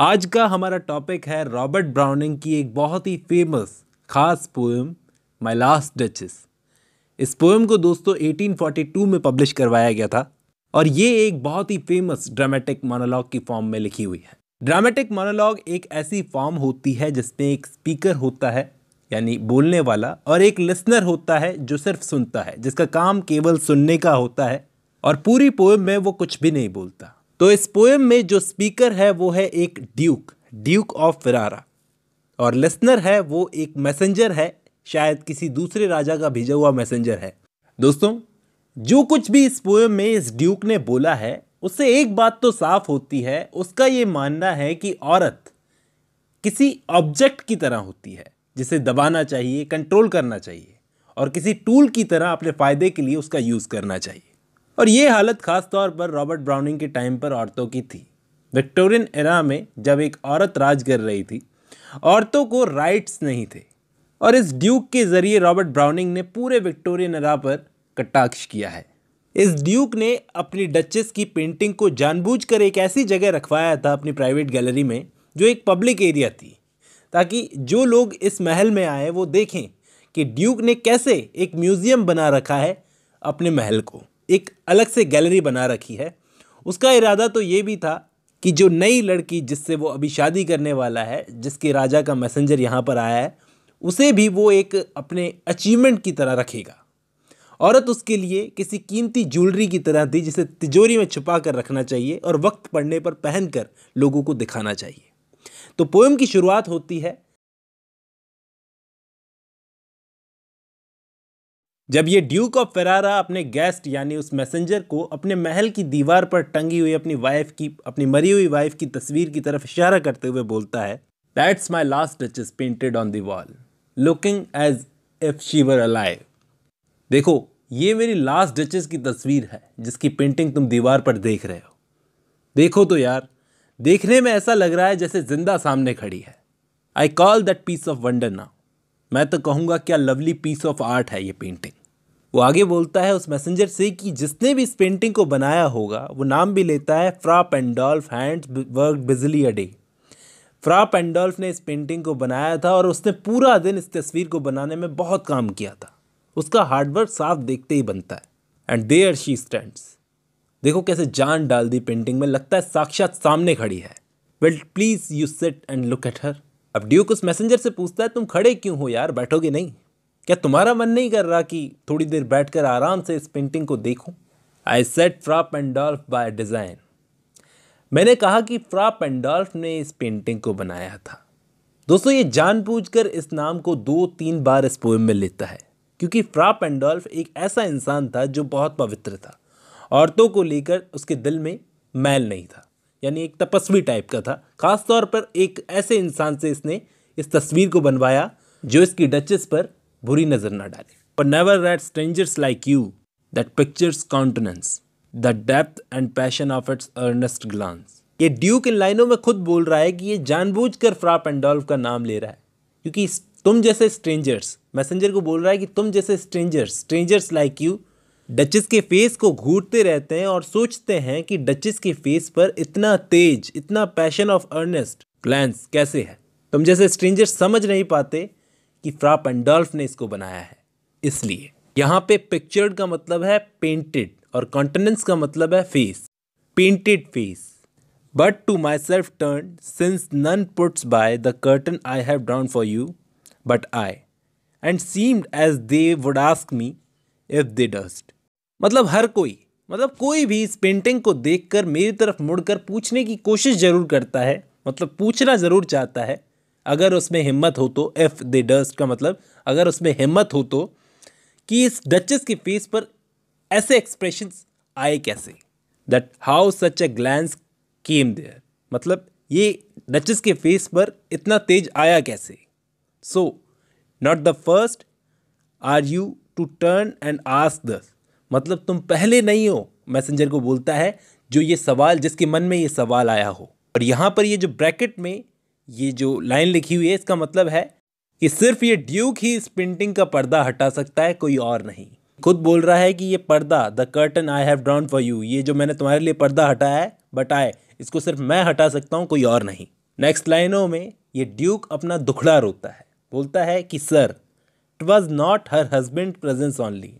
आज का हमारा टॉपिक है रॉबर्ट ब्राउनिंग की एक बहुत ही फेमस खास पोएम माय लास्ट डचेस इस पोएम को दोस्तों 1842 में पब्लिश करवाया गया था और ये एक बहुत ही फेमस ड्रामेटिक मोनोलॉग की फॉर्म में लिखी हुई है ड्रामेटिक मोनोलॉग एक ऐसी फॉर्म होती है जिसमें एक स्पीकर होता है यानी बोलने वाला और एक लिसनर होता है जो सिर्फ सुनता है जिसका काम केवल सुनने का होता है और पूरी पोएम में वो कुछ भी नहीं बोलता तो इस पोएम में जो स्पीकर है वो है एक ड्यूक ड्यूक ऑफ फिरारा और लिसनर है वो एक मैसेंजर है शायद किसी दूसरे राजा का भेजा हुआ मैसेंजर है दोस्तों जो कुछ भी इस पोएम में इस ड्यूक ने बोला है उससे एक बात तो साफ होती है उसका ये मानना है कि औरत किसी ऑब्जेक्ट की तरह होती है जिसे दबाना चाहिए कंट्रोल करना चाहिए और किसी टूल की तरह अपने फ़ायदे के लिए उसका यूज़ करना चाहिए और ये हालत खास तौर पर रॉबर्ट ब्राउनिंग के टाइम पर औरतों की थी विक्टोरियन एरा में जब एक औरत राज कर रही थी औरतों को राइट्स नहीं थे और इस ड्यूक के ज़रिए रॉबर्ट ब्राउनिंग ने पूरे विक्टोरियन एरा पर कटाक्ष किया है इस ड्यूक ने अपनी डचेस की पेंटिंग को जानबूझकर एक ऐसी जगह रखवाया था अपनी प्राइवेट गैलरी में जो एक पब्लिक एरिया थी ताकि जो लोग इस महल में आए वो देखें कि ड्यूक ने कैसे एक म्यूज़ियम बना रखा है अपने महल को एक अलग से गैलरी बना रखी है उसका इरादा तो ये भी था कि जो नई लड़की जिससे वो अभी शादी करने वाला है जिसके राजा का मैसेंजर यहाँ पर आया है उसे भी वो एक अपने अचीवमेंट की तरह रखेगा औरत उसके लिए किसी कीमती ज्वेलरी की तरह थी जिसे तिजोरी में छुपा कर रखना चाहिए और वक्त पड़ने पर पहनकर लोगों को दिखाना चाहिए तो पोएम की शुरुआत होती है जब ये ड्यूक ऑफ फेरारा अपने गेस्ट यानी उस मैसेंजर को अपने महल की दीवार पर टंगी हुई अपनी वाइफ की अपनी मरी हुई वाइफ की तस्वीर की तरफ इशारा करते हुए बोलता है that's my last touch is painted on the wall looking as if she were alive देखो ये मेरी लास्ट डचेस की तस्वीर है जिसकी पेंटिंग तुम दीवार पर देख रहे हो देखो तो यार देखने में ऐसा लग रहा है जैसे जिंदा सामने खड़ी है I call that piece of wonder now मैं तो कहूँगा क्या लवली पीस ऑफ आर्ट है ये पेंटिंग वो आगे बोलता है उस मैसेंजर से कि जिसने भी इस पेंटिंग को बनाया होगा वो नाम भी लेता है फ्रा पेंडोल्फ हैंड्स वर्क बिजली अडे फ्रा पेंडोल्फ ने इस पेंटिंग को बनाया था और उसने पूरा दिन इस तस्वीर को बनाने में बहुत काम किया था उसका हार्डवर्क साफ देखते ही बनता है एंड देयर शी स्टैंड्स देखो कैसे जान डाल दी पेंटिंग में लगता है साक्षात सामने खड़ी है well please you sit and look at her अब ड्यूक उस मैसेंजर से पूछता है तुम खड़े क्यों हो यार बैठोगे नहीं क्या तुम्हारा मन नहीं कर रहा कि थोड़ी देर बैठकर आराम से इस पेंटिंग को देखूं? I said Fra Pandolf by design मैंने कहा कि फ्राप पेंडॉल्फ ने इस पेंटिंग को बनाया था दोस्तों ये जानबूझकर इस नाम को दो तीन बार इस पोएम में लेता है क्योंकि फ्राप पेंडॉल्फ एक ऐसा इंसान था जो बहुत पवित्र था औरतों को लेकर उसके दिल में मैल नहीं था यानी एक तपस्वी टाइप का था ख़ास तौर पर एक ऐसे इंसान से इसने इस तस्वीर को बनवाया जो इसकी डचेस पर बुरी नज़र ना डाले पर never read strangers like you that pictured countenance the depth and passion of its earnest glance ये ड्यूक इन लाइनों में खुद बोल रहा है कि ये जानबूझकर फ्रा पेंडोल्फ का नाम ले रहा है क्योंकि तुम जैसे स्ट्रेंजर्स मैसेंजर को बोल रहा है कि तुम जैसे strangers strangers like you duchess के फेस को घूरते रहते हैं और सोचते हैं कि डचेस के फेस पर इतना तेज इतना पैशन ऑफ अर्नेस्ट ग्लैंस कैसे है तुम जैसे स्ट्रेंजर्स समझ नहीं पाते कि फ्रा पेंडोल्फ ने इसको बनाया है इसलिए यहाँ पे पिक्चर्ड का मतलब है पेंटेड और कॉन्टेनेंस का मतलब है face painted face but to myself turn since none puts by the curtain I have drawn for you but I and seemed as they would ask me if they durst मतलब हर कोई मतलब कोई भी इस painting को देखकर मेरी तरफ मुड़कर पूछने की कोशिश ज़रूर करता है मतलब पूछना ज़रूर चाहता है अगर उसमें हिम्मत हो तो एफ दे डस्ट का मतलब अगर उसमें हिम्मत हो तो कि इस डचेस के फेस पर ऐसे एक्सप्रेशन आए कैसे that how such a glance came there मतलब ये डचेस के फेस पर इतना तेज आया कैसे so not the first are you to turn and ask thus मतलब तुम पहले नहीं हो मैसेंजर को बोलता है जो ये सवाल जिसके मन में ये सवाल आया हो और यहाँ पर ये जो ब्रैकेट में ये जो लाइन लिखी हुई है इसका मतलब है कि सिर्फ ये ड्यूक ही इस पेंटिंग का पर्दा हटा सकता है कोई और नहीं खुद बोल रहा है कि ये पर्दा the curtain I have drawn for you ये जो मैंने तुम्हारे लिए पर्दा हटाया है बट आए इसको सिर्फ मैं हटा सकता हूँ कोई और नहीं नेक्स्ट लाइनों में ये ड्यूक अपना दुखड़ा रोता है बोलता है कि sir it was not her husband presence only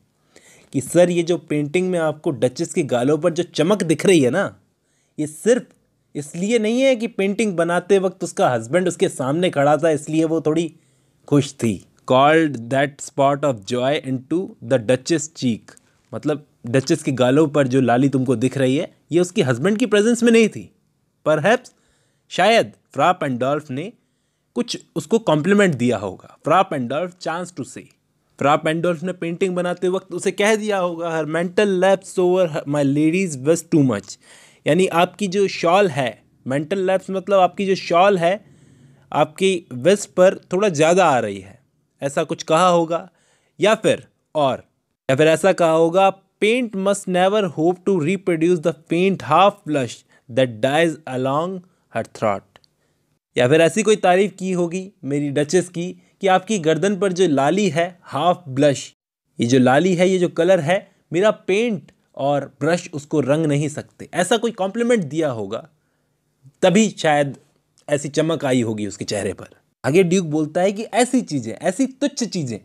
कि सर ये जो पेंटिंग में आपको डचेस के गालों पर जो चमक दिख रही है ना ये सिर्फ इसलिए नहीं है कि पेंटिंग बनाते वक्त उसका हस्बैंड उसके सामने खड़ा था इसलिए वो थोड़ी खुश थी called that spot of joy into the duchess cheek मतलब डचेस की गालों पर जो लाली तुमको दिख रही है ये उसकी हस्बैंड की प्रेजेंस में नहीं थी पर शायद फ्राप एंड डॉल्फ ने कुछ उसको कॉम्प्लीमेंट दिया होगा Fra Pandolf chance to say Fra Pandolf ने पेंटिंग बनाते वक्त उसे कह दिया होगा her mantle laps over my lady's was too much यानी आपकी जो शॉल है मेंटल लैप्स मतलब आपकी जो शॉल है आपकी वेस्ट पर थोड़ा ज़्यादा आ रही है ऐसा कुछ कहा होगा या फिर और या फिर ऐसा कहा होगा paint must never hope to reproduce the paint half blush that dies along her throat या फिर ऐसी कोई तारीफ की होगी मेरी डचेस की कि आपकी गर्दन पर जो लाली है हाफ ब्लश ये जो लाली है ये जो कलर है मेरा पेंट और ब्रश उसको रंग नहीं सकते ऐसा कोई कॉम्प्लीमेंट दिया होगा तभी शायद ऐसी चमक आई होगी उसके चेहरे पर आगे ड्यूक बोलता है कि ऐसी चीज़ें ऐसी तुच्छ चीज़ें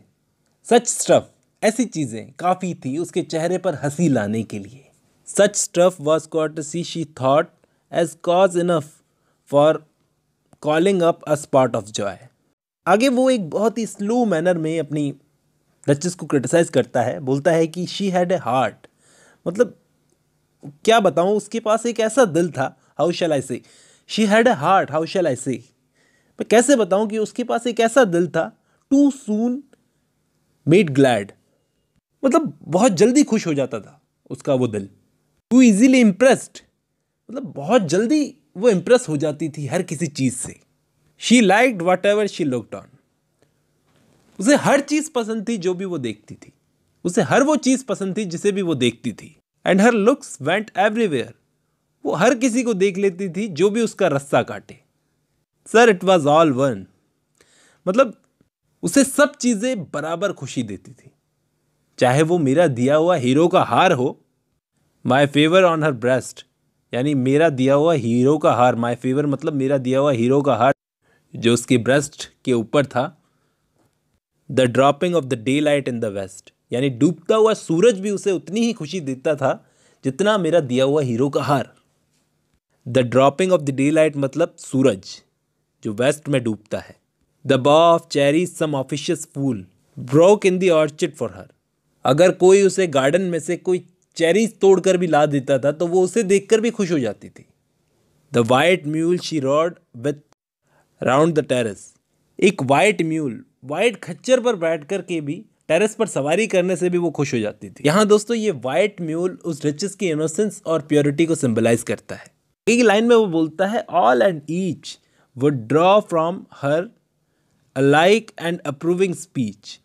सच स्टफ ऐसी चीज़ें काफ़ी थी उसके चेहरे पर हंसी लाने के लिए such stuff was courtesy she thought as cause enough for calling up a spot of joy आगे वो एक बहुत ही स्लो मैनर में अपनी रचिस को क्रिटिसाइज करता है बोलता है कि शी हैड ए हार्ट मतलब क्या बताऊँ उसके पास एक ऐसा दिल था how shall I say she had a heart how shall I say मैं कैसे बताऊँ कि उसके पास एक ऐसा दिल था टू सून मेड ग्लैड मतलब बहुत जल्दी खुश हो जाता था उसका वो दिल टू इजीली इम्प्रेस्ड मतलब बहुत जल्दी वो इम्प्रेस हो जाती थी हर किसी चीज़ से she like whatever she looked on उसे हर चीज़ पसंद थी जो भी वो देखती थी उसे हर वो चीज़ पसंद थी जिसे भी वो देखती थी and her looks went everywhere वो हर किसी को देख लेती थी जो भी उसका रस्सा काटे sir it was all one मतलब उसे सब चीज़ें बराबर खुशी देती थी चाहे वो मेरा दिया हुआ हीरो का हार हो my favour on her breast यानी मेरा दिया हुआ हीरो का हार माई फेवर मतलब मेरा दिया हुआ हीरो का हार जो उसकी ब्रेस्ट के ऊपर था the dropping of the daylight in the west यानी डूबता हुआ सूरज भी उसे उतनी ही खुशी देता था जितना मेरा दिया हुआ हीरो का हार the dropping of the daylight मतलब सूरज जो वेस्ट में डूबता है the bough of cherry some officious fool broke in the orchard for her अगर कोई उसे गार्डन में से कोई चेरीज तोड़कर भी ला देता था तो वो उसे देखकर भी खुश हो जाती थी the white mule she rode with round the terrace एक वाइट म्यूल वाइट खच्चर पर बैठ कर के भी टेरेस पर सवारी करने से भी वो खुश हो जाती थी यहाँ दोस्तों ये वाइट म्यूल उस रिचेस की इनोसेंस और प्योरिटी को सिम्बलाइज करता है एक लाइन में वो बोलता है all and each would draw from her like and approving speech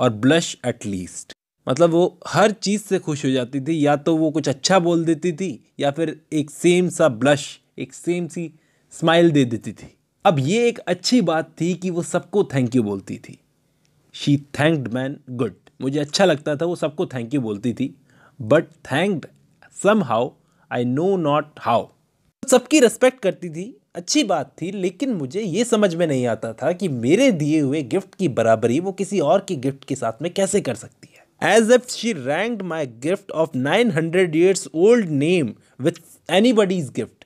और ब्लश एट लीस्ट मतलब वो हर चीज़ से खुश हो जाती थी या तो वो कुछ अच्छा बोल देती थी या फिर एक सेम सा ब्लश एक सेम सी स्माइल दे देती थी अब ये एक अच्छी बात थी कि वो सबको थैंक यू बोलती थी शी थैंक्ड मैन गुड मुझे अच्छा लगता था वो सबको थैंक यू बोलती थी but thanked somehow I know not how सबकी रिस्पेक्ट करती थी अच्छी बात थी लेकिन मुझे ये समझ में नहीं आता था कि मेरे दिए हुए गिफ्ट की बराबरी वो किसी और की गिफ्ट के साथ में कैसे कर सकती है as if she ranked my gift of nine hundred years old name with anybody's gift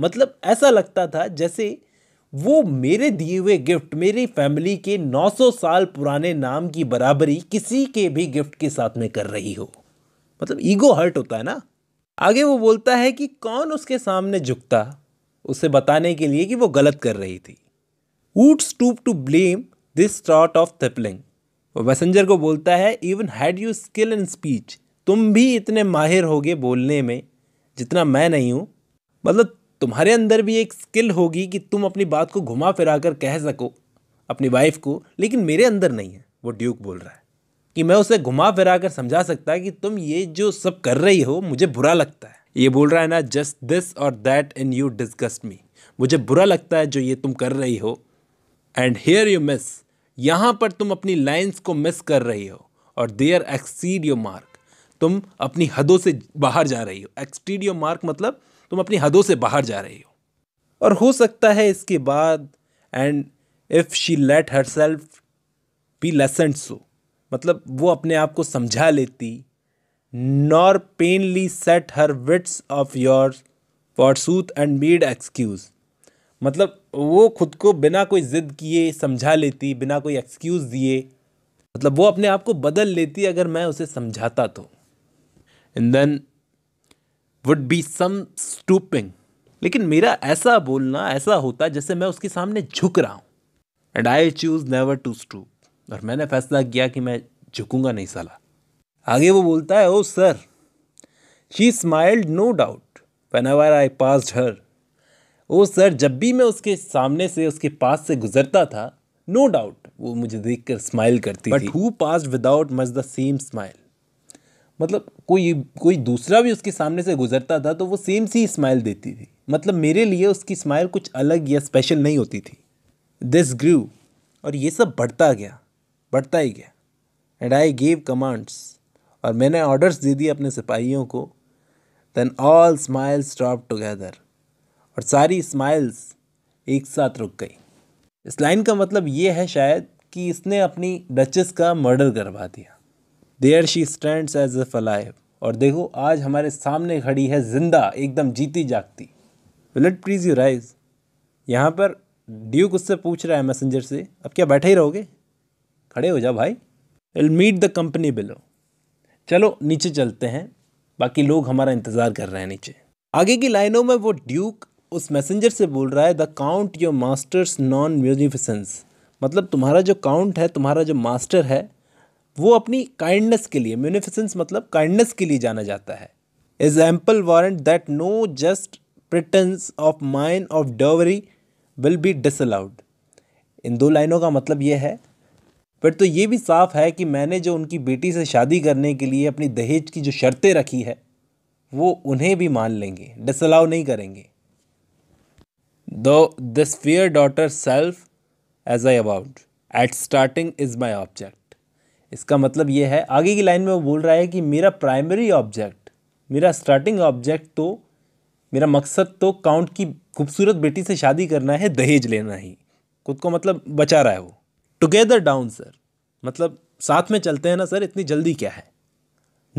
मतलब ऐसा लगता था जैसे वो मेरे दिए हुए गिफ्ट मेरी फैमिली के 900 साल पुराने नाम की बराबरी किसी के भी गिफ्ट के साथ में कर रही हो मतलब ईगो हर्ट होता है ना आगे वो बोलता है कि कौन उसके सामने झुकता उसे बताने के लिए कि वो गलत कर रही थी would stoop to blame this start of trifling वो मैसेंजर को बोलता है even had you skill in speech तुम भी इतने माहिर होगे बोलने में जितना मैं नहीं हूँ मतलब तुम्हारे अंदर भी एक स्किल होगी कि तुम अपनी बात को घुमा फिरा कर कह सको अपनी वाइफ को लेकिन मेरे अंदर नहीं है वो ड्यूक बोल रहा है कि मैं उसे घुमा फिरा कर समझा सकता कि तुम ये जो सब कर रही हो मुझे बुरा लगता है ये बोल रहा है ना just this or that in you disgusts me मुझे बुरा लगता है जो ये तुम कर रही हो एंड हेयर यू मिस यहाँ पर तुम अपनी लाइन्स को मिस कर रही हो और देयर एक्सीड योर मार्क तुम अपनी हदों से बाहर जा रही हो एक्सटीड योर मार्क मतलब तुम अपनी हदों से बाहर जा रही हो और हो सकता है इसके बाद and if she let herself be lessoned so मतलब वो अपने आप को समझा लेती nor plainly set her wits of your sooth and made excuse मतलब वो खुद को बिना कोई ज़िद किए समझा लेती बिना कोई एक्सक्यूज़ दिए मतलब वो अपने आप को बदल लेती अगर मैं उसे समझाता तो and then would be some stooping लेकिन मेरा ऐसा बोलना ऐसा होता जैसे मैं उसके सामने झुक रहा हूँ and I choose never to stoop और मैंने फैसला किया कि मैं झुकूंगा नहीं साला आगे वो बोलता है oh sir she smiled no doubt whenever I pass her oh sir जब भी मैं उसके सामने से उसके पास से गुजरता था नो no डाउट वो मुझे देख कर स्माइल करती but who pass without much the same smile मतलब कोई कोई दूसरा भी उसके सामने से गुजरता था तो वो सेम सी स्माइल देती थी मतलब मेरे लिए उसकी स्माइल कुछ अलग या स्पेशल नहीं होती थी दिस ग्रू और ये सब बढ़ता गया बढ़ता ही गया एंड आई गेव कमांड्स और मैंने ऑर्डर्स दे दिए अपने सिपाहियों को then all smiles stopped together और सारी स्माइल्स एक साथ रुक गई इस लाइन का मतलब ये है शायद कि इसने अपनी डचेस का मर्डर करवा दिया there she stands as if alive और देखो आज हमारे सामने खड़ी है जिंदा एकदम जीती जागती विल प्लीज़ यू राइज यहाँ पर ड्यूक उससे पूछ रहा है मैसेंजर से अब क्या बैठे ही रहोगे खड़े हो जाओ भाई will meet the company below चलो नीचे चलते हैं बाकी लोग हमारा इंतज़ार कर रहे हैं नीचे आगे की लाइनों में वो ड्यूक उस मैसेंजर से बोल रहा है the count your master's known munificence मतलब तुम्हारा जो काउंट है तुम्हारा जो मास्टर है वो अपनी काइंडनेस के लिए म्यूनिफिसेंस मतलब काइंडनेस के लिए जाना जाता है is ample warrant that no just pretence of mine of dowry will be disallowed इन दो लाइनों का मतलब ये है बट तो ये भी साफ है कि मैंने जो उनकी बेटी से शादी करने के लिए अपनी दहेज की जो शर्तें रखी है वो उन्हें भी मान लेंगे डिसअलाउ नहीं करेंगे though this fair daughter self as I about at starting is my object इसका मतलब ये है आगे की लाइन में वो बोल रहा है कि मेरा प्राइमरी ऑब्जेक्ट मेरा स्टार्टिंग ऑब्जेक्ट तो मेरा मकसद तो काउंट की खूबसूरत बेटी से शादी करना है दहेज लेना ही खुद को मतलब बचा रहा है वो टुगेदर डाउन सर मतलब साथ में चलते हैं ना सर इतनी जल्दी क्या है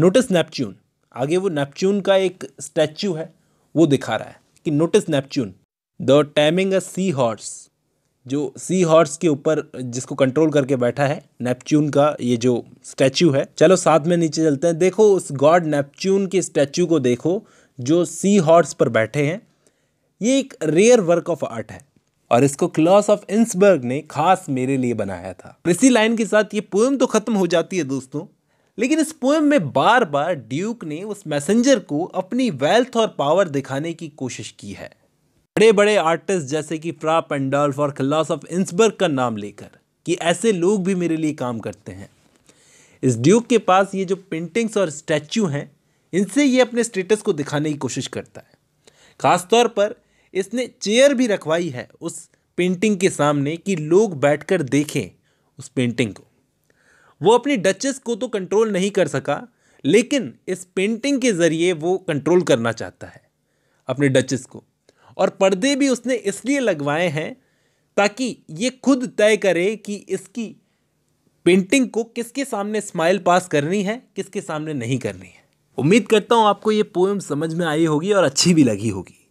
नोटिस नेपच्यून आगे वो नेपच्यून का एक स्टैचू है वो दिखा रहा है कि notice Neptune the taming a sea horse जो सी हॉर्स के ऊपर जिसको कंट्रोल करके बैठा है नेपच्यून का ये जो स्टैचू है चलो साथ में नीचे चलते हैं देखो उस गॉड नेपच्यून के स्टैचू को देखो जो सी हॉर्स पर बैठे हैं ये एक रेयर वर्क ऑफ आर्ट है और इसको क्लॉस ऑफ इंसबर्ग ने खास मेरे लिए बनाया था इसी लाइन के साथ ये पोएम तो ख़त्म हो जाती है दोस्तों लेकिन इस पोएम में बार बार ड्यूक ने उस मैसेंजर को अपनी वेल्थ और पावर दिखाने की कोशिश की है बड़े बड़े आर्टिस्ट जैसे कि प्रा पेंडोल्फ और खल्लास ऑफ इंसबर्ग का नाम लेकर कि ऐसे लोग भी मेरे लिए काम करते हैं इस ड्यूक के पास ये जो पेंटिंग्स और स्टैचू हैं इनसे ये अपने स्टेटस को दिखाने की कोशिश करता है ख़ासतौर पर इसने चेयर भी रखवाई है उस पेंटिंग के सामने कि लोग बैठकर देखें उस पेंटिंग को वो अपनी डचेस को तो कंट्रोल नहीं कर सका लेकिन इस पेंटिंग के ज़रिए वो कंट्रोल करना चाहता है अपने डचेस को और पर्दे भी उसने इसलिए लगवाए हैं ताकि ये खुद तय करे कि इसकी पेंटिंग को किसके सामने स्माइल पास करनी है किसके सामने नहीं करनी है उम्मीद करता हूँ आपको ये पोएम समझ में आई होगी और अच्छी भी लगी होगी